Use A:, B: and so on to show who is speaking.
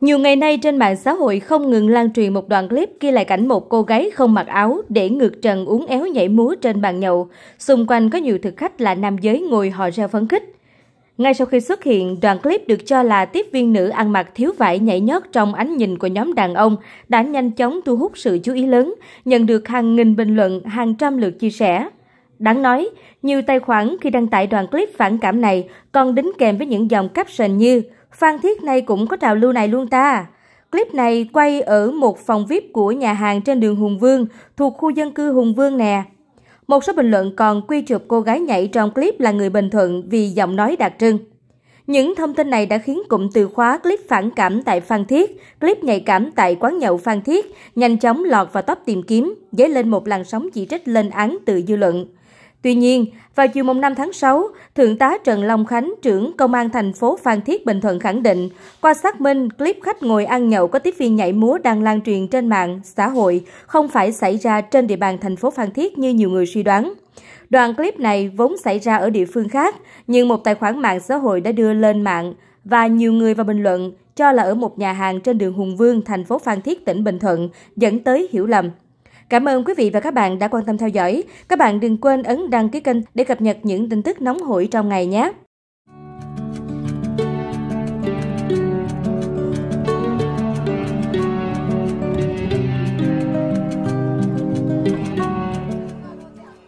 A: Nhiều ngày nay trên mạng xã hội không ngừng lan truyền một đoạn clip ghi lại cảnh một cô gái không mặc áo để ngược trần uống éo nhảy múa trên bàn nhậu. Xung quanh có nhiều thực khách là nam giới ngồi họ reo phấn khích. Ngay sau khi xuất hiện, đoạn clip được cho là tiếp viên nữ ăn mặc thiếu vải nhảy nhót trong ánh nhìn của nhóm đàn ông đã nhanh chóng thu hút sự chú ý lớn, nhận được hàng nghìn bình luận, hàng trăm lượt chia sẻ. Đáng nói, nhiều tài khoản khi đăng tải đoạn clip phản cảm này còn đính kèm với những dòng caption như Phan Thiết này cũng có trào lưu này luôn ta. Clip này quay ở một phòng VIP của nhà hàng trên đường Hùng Vương thuộc khu dân cư Hùng Vương nè. Một số bình luận còn quy chụp cô gái nhảy trong clip là người Bình Thuận vì giọng nói đặc trưng. Những thông tin này đã khiến cụm từ khóa clip phản cảm tại Phan Thiết, clip nhạy cảm tại quán nhậu Phan Thiết nhanh chóng lọt vào top tìm kiếm, dấy lên một làn sóng chỉ trích lên án từ dư luận. Tuy nhiên, vào chiều mùng 5 tháng 6, Thượng tá Trần Long Khánh, trưởng Công an thành phố Phan Thiết Bình Thuận khẳng định, qua xác minh, clip khách ngồi ăn nhậu có tiếp viên nhảy múa đang lan truyền trên mạng xã hội không phải xảy ra trên địa bàn thành phố Phan Thiết như nhiều người suy đoán. Đoạn clip này vốn xảy ra ở địa phương khác, nhưng một tài khoản mạng xã hội đã đưa lên mạng và nhiều người vào bình luận cho là ở một nhà hàng trên đường Hùng Vương, thành phố Phan Thiết, tỉnh Bình Thuận, dẫn tới hiểu lầm. Cảm ơn quý vị và các bạn đã quan tâm theo dõi. Các bạn đừng quên ấn đăng ký kênh để cập nhật những tin tức nóng hổi trong ngày nhé.